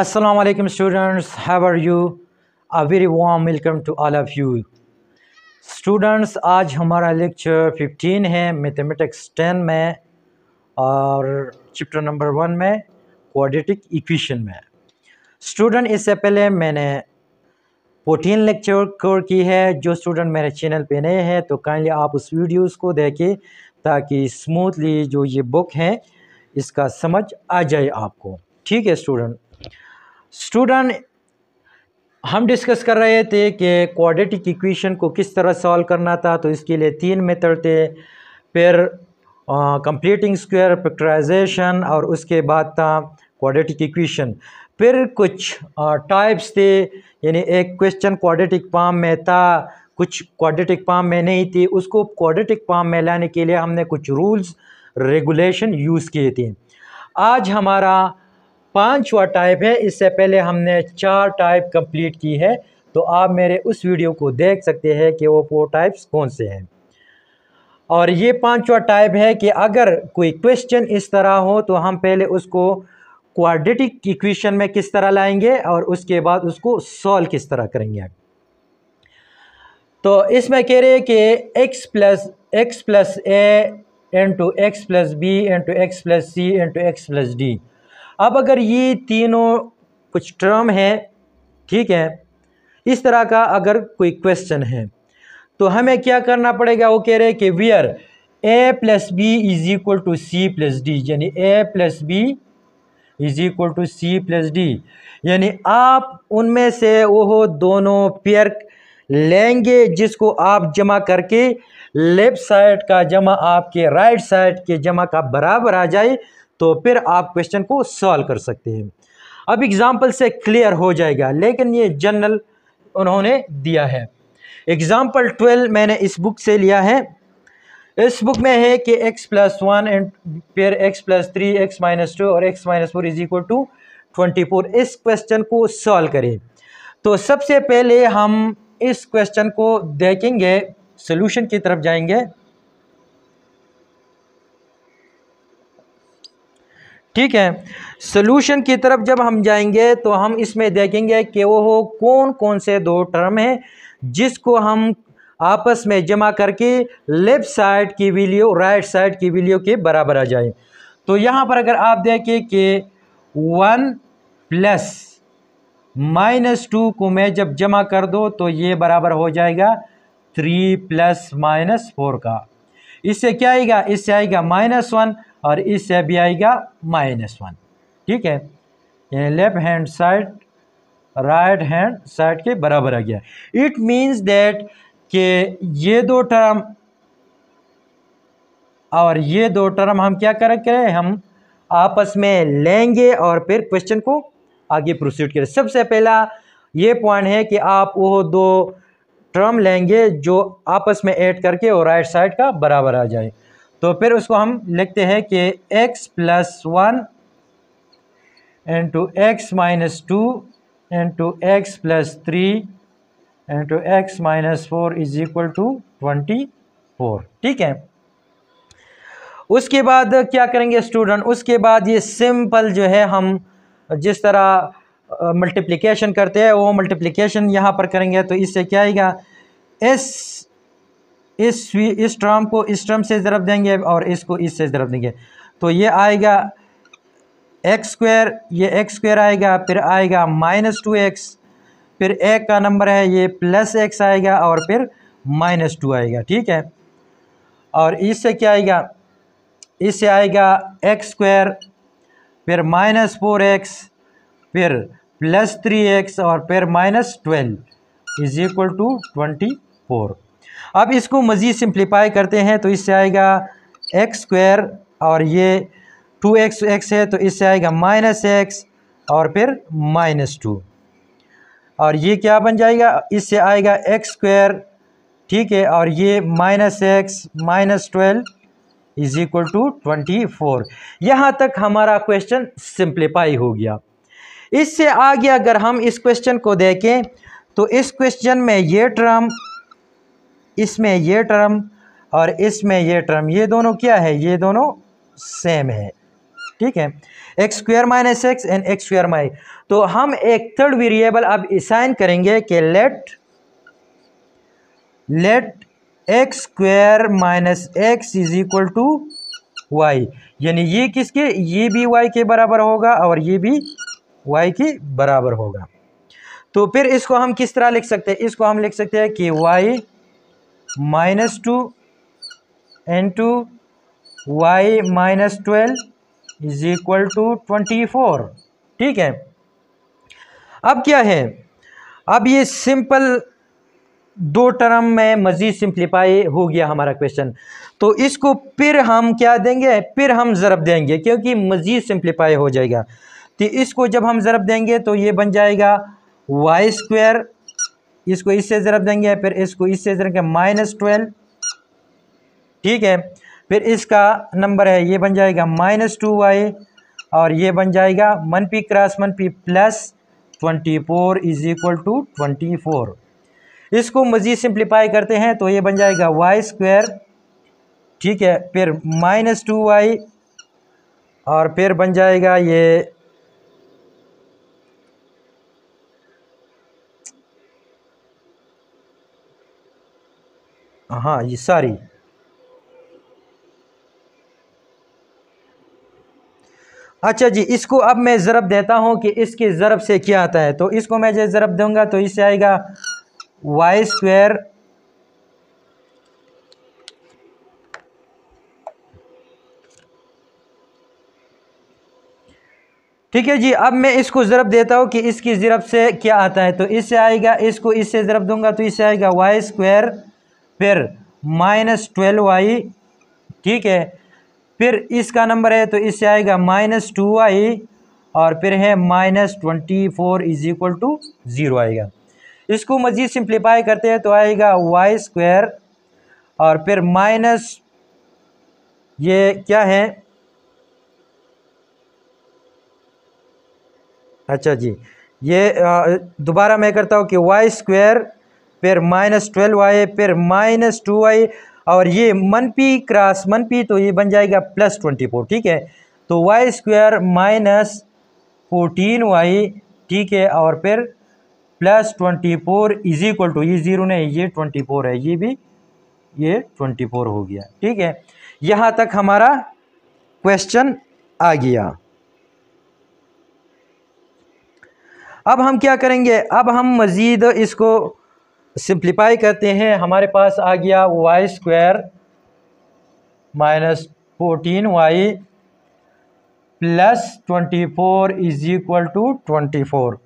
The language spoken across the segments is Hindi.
अस्सलाम वालेकुम students have are you a very warm welcome to all of you students आज हमारा लेक्चर 15 है मैथमेटिक्स 10 में और चैप्टर नंबर वन में क्वाड्रेटिक इक्वेशन में स्टूडेंट इससे पहले मैंने 14 लेक्चर कवर की है जो स्टूडेंट मेरे चैनल पे नए हैं तो काइंडली आप उस वीडियोस को देखें ताकि स्मूथली जो ये बुक है इसका समझ आ जाए आपको ठीक है स्टूडेंट स्टूडेंट हम डिस्कस कर रहे थे कि क्वाड्रेटिक इक्वेशन को किस तरह सॉल्व करना था तो इसके लिए तीन मेथड थे फिर कंप्लीटिंग स्क्वायर फैक्टराइजेशन और उसके बाद था क्वाड्रेटिक इक्वेशन फिर कुछ टाइप्स थे यानी एक क्वेश्चन क्वाड्रेटिक फॉर्म में था कुछ क्वाड्रेटिक फॉर्म में नहीं थी उसको क्वाड्रेटिक फॉर्म में लाने के लिए हमने कुछ रूल्स रेगुलेशन यूज़ किए थे आज हमारा पांचवा टाइप है इससे पहले हमने चार टाइप कंप्लीट की है तो आप मेरे उस वीडियो को देख सकते हैं कि वो फोर टाइप्स कौन से हैं और ये पांचवा टाइप है कि अगर कोई क्वेश्चन इस तरह हो तो हम पहले उसको क्वाड्रेटिक इक्वेशन में किस तरह लाएंगे और उसके बाद उसको सॉल्व किस तरह करेंगे तो इसमें कह रहे हैं कि X plus X plus A into x plus B into x plus C into x plus D अब अगर ये तीनों कुछ टर्म है ठीक है इस तरह का अगर कोई क्वेश्चन है तो हमें क्या करना पड़ेगा वो कह रहे हैं कि where A plus B is equal to C plus D यानी A plus B is equal to C plus D यानी आप उनमें से वो दोनों पेयर लेंगे जिसको आप जमा करके लेफ़्ट साइड का जमा आपके राइट साइड के जमा का बराबर आ जाए तो फिर आप क्वेश्चन को सॉल्व कर सकते हैं अब एग्ज़ाम्पल से क्लियर हो जाएगा लेकिन ये जनरल उन्होंने दिया है एग्ज़ाम्पल ट्वेल्व मैंने इस बुक से लिया है इस बुक में है कि x प्लस वन एंड फिर x plus three x minus two और x minus four is equal to twenty four इस क्वेश्चन को सॉल्व करें तो सबसे पहले हम इस क्वेश्चन को देखेंगे सोल्यूशन की तरफ जाएंगे ठीक है सोल्यूशन की तरफ जब हम जाएंगे तो हम इसमें देखेंगे कि वो हो कौन कौन से दो टर्म हैं जिसको हम आपस में जमा करके लेफ़्ट साइड की वीलियो राइट साइड की वीलियो के बराबर आ जाए तो यहाँ पर अगर आप देखें कि वन प्लस माइनस टू को मैं जब जमा कर दो तो ये बराबर हो जाएगा थ्री प्लस माइनस फोर का इससे क्या आएगा इससे आएगा माइनस वन और इससे भी आएगा माइनस वन ठीक है ये left hand side right hand side के बराबर आ गया इट मीन्स दैट कि ये दो टर्म और ये दो टर्म हम क्या करें करें हम आपस में लेंगे और फिर क्वेश्चन को आगे प्रोसीड करें सबसे पहला ये पॉइंट है कि आप वो दो टर्म लेंगे जो आपस में ऐड करके और राइट साइड का बराबर आ जाए तो फिर उसको हम लिखते हैं कि x plus one into x minus two into x plus three into x minus four is equal to twenty four ठीक है उसके बाद क्या करेंगे स्टूडेंट उसके बाद ये सिंपल जो है हम जिस तरह मल्टीप्लिकेशन करते हैं वो मल्टीप्लिकेशन यहाँ पर करेंगे तो इससे क्या आएगा एस इस इस ट्रम को इस ट्रम से ज़रब देंगे और इसको इससे ज़रब देंगे तो ये आएगा एक्स स्क्वायर ये एक्स स्क्वायर आएगा फिर आएगा माइनस टू एक्स फिर एक का नंबर है ये प्लस एक्स आएगा और फिर माइनस टू आएगा ठीक है और इससे क्या आएगा इससे आएगा एक्स स्क्वायर फिर माइनस फोर एक्स फिर प्लस थ्री एक्स और फिर minus twelve is equal to twenty four अब इसको मज़ीद सिंप्लीफाई करते हैं तो इससे आएगा एक्स स्क्वायर और ये टू एक्स एक्स है तो इससे आएगा माइनस एक्स और फिर माइनस टू और ये क्या बन जाएगा इससे आएगा एक्स स्क्वायर ठीक है और ये minus x minus twelve is equal to twenty four यहाँ तक हमारा क्वेश्चन सिंप्लीफाई हो गया इससे आगे अगर हम इस क्वेश्चन को देखें तो इस क्वेश्चन में ये टर्म इसमें ये टर्म और इसमें ये टर्म ये दोनों क्या है ये दोनों सेम है ठीक है x square minus x and x square minus तो हम एक थर्ड वेरिएबल अब असाइन करेंगे कि let let x square minus x is equal to y यानी ये किसके ये भी वाई के बराबर होगा और ये भी वाई के बराबर होगा तो फिर इसको हम किस तरह लिख सकते हैं इसको हम लिख सकते हैं कि y minus two into y minus twelve is equal to twenty four ठीक है अब क्या है अब ये सिंपल दो टर्म में मज़ीद सिंप्लीफाई हो गया हमारा क्वेश्चन तो इसको फिर हम क्या देंगे फिर हम ज़रब देंगे क्योंकि मज़ीद सिंप्लीफाई हो जाएगा तो इसको जब हम ज़रब देंगे तो ये बन जाएगा वाई स्क्वायर इसको इससे ज़रब देंगे फिर इसको इससे ज़रब माइनस ट्वेल्व ठीक है फिर इसका नंबर है ये बन जाएगा माइनस टू वाई और ये बन जाएगा cross cross p plus twenty four is equal to twenty four इसको मज़ीद सिंप्लीफाई करते हैं तो ये बन जाएगा वाई स्क्वायर ठीक है फिर माइनस टू वाई और फिर बन जाएगा ये हाँ ये सारी अच्छा जी इसको अब मैं ज़रब देता हूँ कि इसके ज़रब से क्या आता है तो इसको मैं जैसे ज़रब दूंगा तो इससे आएगा वाई स्क्वायर ठीक है जी अब मैं इसको ज़रब देता हूँ कि इसकी ज़रब से क्या आता है तो इससे आएगा इसको इससे ज़रब दूंगा तो इससे आएगा वाई स्क्वायर फिर माइनस ट्वेल्व वाई ठीक है फिर इसका नंबर है तो इससे आएगा माइनस टू वाई और फिर है minus twenty four is equal to zero आएगा इसको मज़ीद सिंप्लीफाई करते हैं तो आएगा वाई स्क्वायर और फिर माइनस ये क्या है अच्छा जी ये दोबारा मैं करता हूँ कि वाई स्क्वायर फिर माइनस ट्वेल्व आए फिर माइनस टू आए और ये मनपी क्रॉस मनपी तो ये बन जाएगा प्लस ट्वेंटी फोर ठीक है तो y square minus fourteen y ठीक है और फिर plus twenty four is equal to ये ज़ीरो नहीं ये ट्वेंटी फोर है ये भी ये ट्वेंटी फोर हो गया ठीक है यहाँ तक हमारा क्वेश्चन आ गया अब हम क्या करेंगे अब हम मज़ीद इसको सिंप्लीफाई करते हैं हमारे पास आ गया y square minus fourteen y plus twenty four is equal to twenty four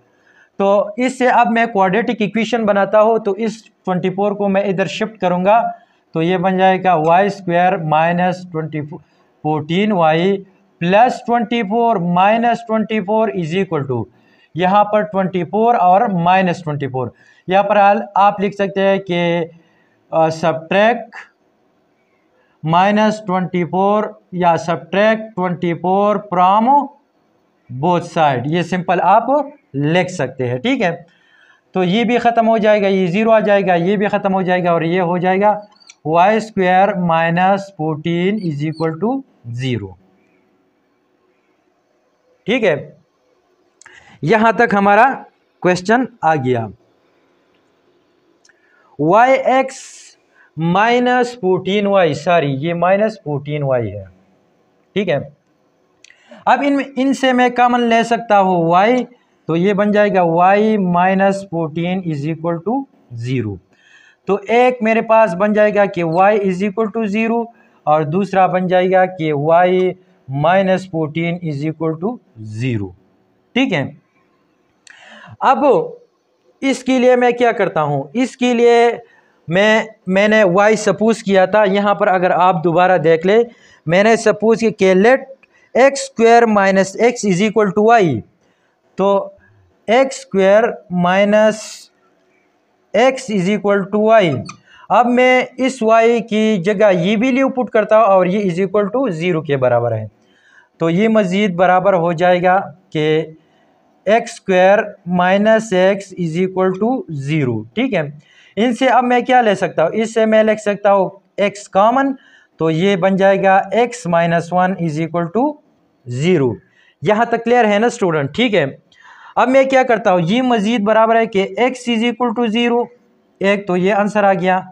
तो इससे अब मैं क्वाड्रेटिक इक्वेशन बनाता हूँ तो इस ट्वेंटी फोर को मैं इधर शिफ्ट करूँगा तो ये बन जाएगा y square minus twenty fourteen y plus twenty four minus twenty four is equal to यहाँ पर ट्वेंटी फोर और माइनस ट्वेंटी फोर यहाँ पर आप लिख सकते हैं कि सब ट्रैक माइनस ट्वेंटी फोर या subtract twenty four from both side ये सिंपल आप लिख सकते हैं ठीक है तो ये भी ख़त्म हो जाएगा ये ज़ीरो आ जाएगा ये भी ख़त्म हो जाएगा और ये हो जाएगा y square minus fourteen is equal to zero ठीक है यहाँ तक हमारा क्वेश्चन आ गया y x minus fourteen y sorry ये माइनस फोर्टीन वाई है ठीक है अब इन इनसे मैं कॉमन ले सकता हूँ y तो ये बन जाएगा y minus fourteen is equal to zero तो एक मेरे पास बन जाएगा कि y is equal to zero और दूसरा बन जाएगा कि y minus fourteen is equal to zero ठीक है अब इसके लिए मैं क्या करता हूँ इसके लिए मैं मैंने वाई सपोज़ किया था यहाँ पर अगर आप दोबारा देख ले मैंने सपोज़ कि के let x square minus x is equal to y तो x square minus x is equal to y अब मैं इस वाई की जगह ये भी लिए पुट करता हूँ और ये इज इक्वल टू ज़ीरो के बराबर है तो ये मज़ीद बराबर हो जाएगा कि x square minus x is equal to zero ठीक है इनसे अब मैं क्या ले सकता हूँ इससे मैं लिख सकता हूँ एक्स कॉमन तो ये बन जाएगा x minus one is equal to zero यहाँ तक क्लियर है ना स्टूडेंट ठीक है अब मैं क्या करता हूँ ये मज़ीद बराबर है कि x is equal to zero एक तो ये आंसर आ गया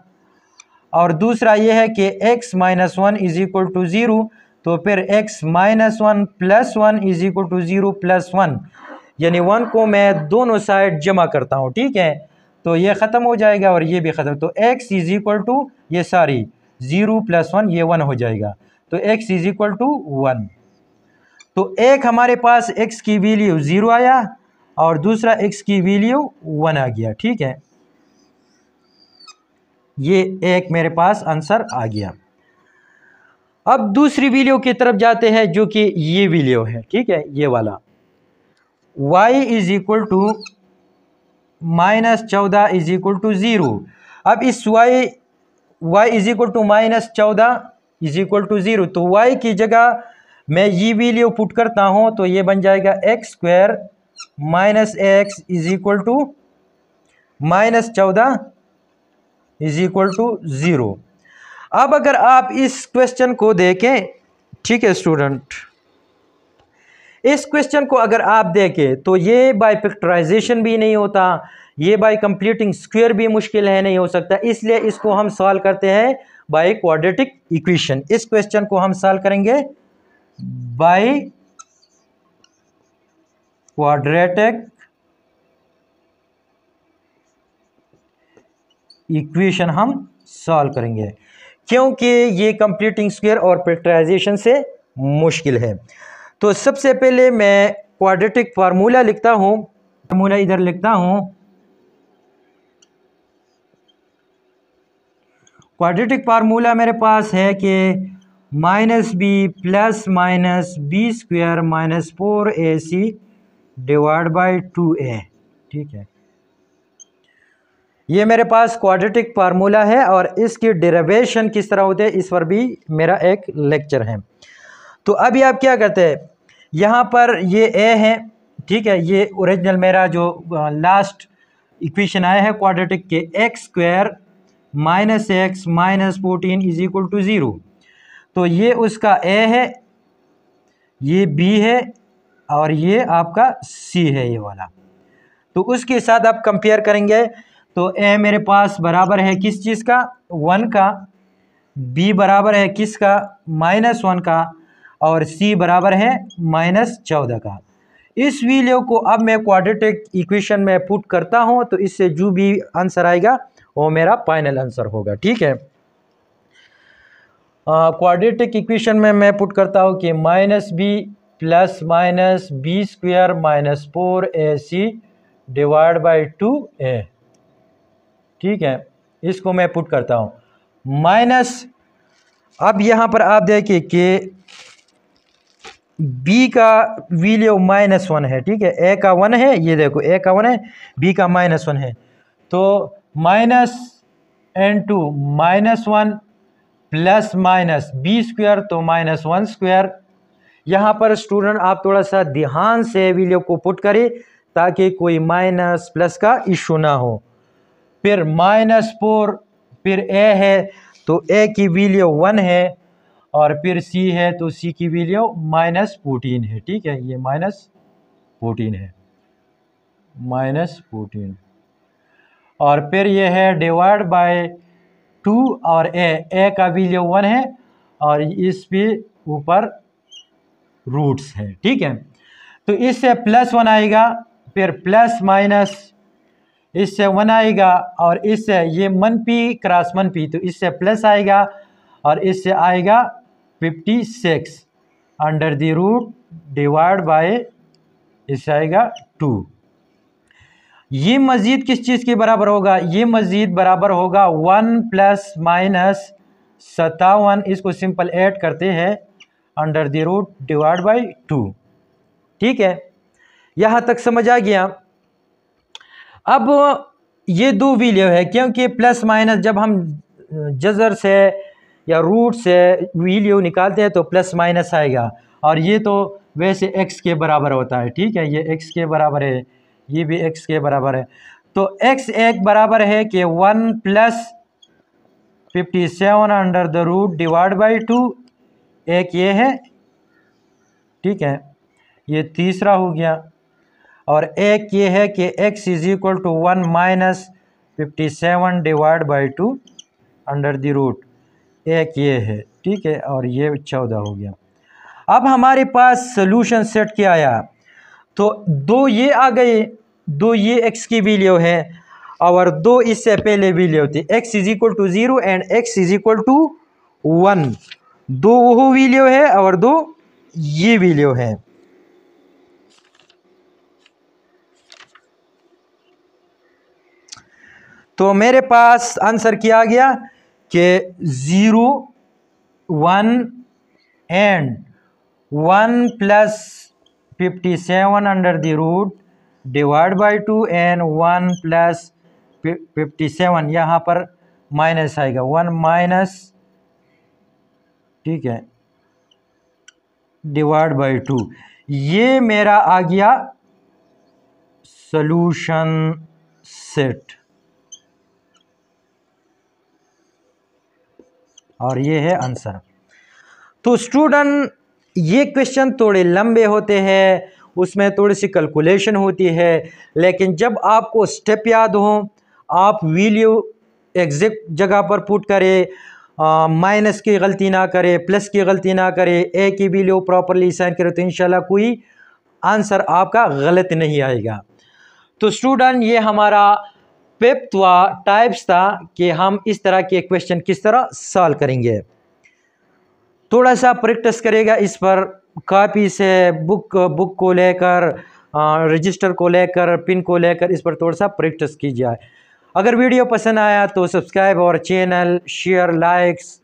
और दूसरा ये है कि x minus one is equal to zero तो फिर x minus one plus one is equal to zero plus one यानी वन को मैं दोनों साइड जमा करता हूँ ठीक है तो ये ख़त्म हो जाएगा और ये भी ख़त्म तो एक्स इज़ इक्वल टू ये सारी ज़ीरो प्लस वन ये वन हो जाएगा तो x is equal to one तो एक हमारे पास एक्स की वैल्यू ज़ीरो आया और दूसरा एक्स की वैल्यू वन आ गया ठीक है ये एक मेरे पास आंसर आ गया अब दूसरी वीडियो की तरफ जाते हैं जो कि ये वीडियो है ठीक है ये वाला y is equal to minus चौदह इज इक्वल टू ज़ीरो अब इस y y is equal to minus चौदह इज इक्वल टू ज़ीरो तो वाई की जगह मैं ये लियो पुट करता हूँ तो ये बन जाएगा x square minus x is equal to minus चौदह इज इक्वल टू ज़ीरो अब अगर आप इस क्वेश्चन को देखें ठीक है स्टूडेंट इस क्वेश्चन को अगर आप देखें तो ये बाई फैक्टराइजेशन भी नहीं होता ये बाई कंप्लीटिंग स्क्वेयर भी मुश्किल है नहीं हो सकता इसलिए इसको हम सॉल्व करते हैं बाई क्वाड्रेटिक इक्वेशन इस क्वेश्चन को हम सॉल्व करेंगे बाई क्वाड्रेटिक इक्वेशन हम सॉल्व करेंगे क्योंकि ये कंप्लीटिंग स्क्वेयर और पिक्टराइजेशन से मुश्किल है तो सबसे पहले मैं क्वाड्रेटिक फार्मूला लिखता हूँ फार्मूला इधर लिखता हूँ क्वाड्रेटिक फार्मूला मेरे पास है कि minus b plus minus b square minus four a c divide by two a ठीक है ये मेरे पास क्वाड्रेटिक फार्मूला है और इसकी डेरिवेशन किस तरह होते हैं इस पर भी मेरा एक लेक्चर है तो अभी आप क्या करते हैं यहाँ पर ये ए है ठीक है ये ओरिजिनल मेरा जो लास्ट इक्वेशन आया है क्वाड्रेटिक के x square minus x minus fourteen is equal to zero तो ये उसका ए है ये बी है और ये आपका सी है ये वाला तो उसके साथ आप कंपेयर करेंगे तो ए मेरे पास बराबर है किस चीज़ का वन का बी बराबर है किसका माइनस वन का और सी बराबर है माइनस चौदह का इस वीलियो को अब मैं क्वाड्रेटिक इक्वेशन में पुट करता हूँ तो इससे जो भी आंसर आएगा वो मेरा फाइनल आंसर होगा ठीक है क्वाड्रेटिक इक्वेशन में मैं पुट करता हूँ कि minus b plus minus b square minus four a c divide by two a ठीक है इसको मैं पुट करता हूँ माइनस अब यहां पर आप देखिए कि बी का वीलियो माइनस वन है ठीक है ए का वन है ये देखो ए का वन है बी का माइनस वन है तो minus into minus one plus minus b square तो माइनस वन स्क्वायर यहाँ पर स्टूडेंट आप थोड़ा सा ध्यान से वीलियो को पुट करें ताकि कोई माइनस प्लस का इशू ना हो फिर माइनस फोर फिर ए है तो ए की वीलियो वन है और फिर सी है तो सी की वैल्यू माइनस फोर्टीन है ठीक है ये माइनस फोर्टीन है माइनस फोर्टीन और फिर ये है डिवाइड बाय टू और ए ए का वैल्यू वन है और इस पे ऊपर रूट्स है ठीक है तो इससे प्लस वन आएगा फिर प्लस माइनस इससे वन आएगा और इससे ये मन पी क्रॉस मन पी तो इससे प्लस आएगा और इससे आएगा fifty six under the root divide by इस आएगा टू ये मज़ीद किस चीज़ के बराबर होगा ये मज़ीद बराबर होगा वन प्लस माइनस सतावन इसको सिंपल ऐड करते हैं under the root divide by two ठीक है यहाँ तक समझ आ गया अब ये दो वीलियो है क्योंकि प्लस माइनस जब हम जजर से या रूट से वीलियो निकालते हैं तो प्लस माइनस आएगा और ये तो वैसे एक्स के बराबर होता है ठीक है ये एक्स के बराबर है ये भी एक्स के बराबर है तो एक्स एक बराबर है कि one plus fifty seven under the root divide by two एक ये है ठीक है ये तीसरा हो गया और एक ये है कि x is equal to one minus fifty seven divide by two under the root एक ये है ठीक है और ये चौदह हो गया अब हमारे पास सोल्यूशन सेट क्या आया तो दो ये आ गए दो ये एक्स की लियो है और दो इससे पहले लियो थी x is equal to zero and x is equal to one दो वो लियो है और दो ये वैल्यू है तो मेरे पास आंसर क्या आ गया के zero one and one plus fifty seven under the root divide by two and one plus fifty seven यहाँ पर माइनस आएगा वन माइनस ठीक है डिवाइड बाई टू ये मेरा आ गया सोल्यूशन सेट और ये है आंसर तो स्टूडेंट ये क्वेश्चन थोड़े लंबे होते हैं उसमें थोड़ी सी कैलकुलेशन होती है लेकिन जब आपको स्टेप याद हो आप वीलियो एग्जैक्ट जगह पर पुट करें माइनस की गलती ना करें प्लस की गलती ना करें ए की वीलियो प्रॉपरली साइन करें तो इन कोई आंसर आपका गलत नहीं आएगा तो स्टूडेंट ये हमारा पेप्तवा टाइप्स था कि हम इस तरह के क्वेश्चन किस तरह सॉल्व करेंगे थोड़ा सा प्रैक्टिस करेगा इस पर कापी से बुक बुक को लेकर रजिस्टर को लेकर पिन को लेकर इस पर थोड़ा सा प्रैक्टिस की जाए अगर वीडियो पसंद आया तो सब्सक्राइब और चैनल शेयर लाइक्स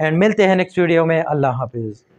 एंड मिलते हैं नेक्स्ट वीडियो में अल्लाह हाफिज़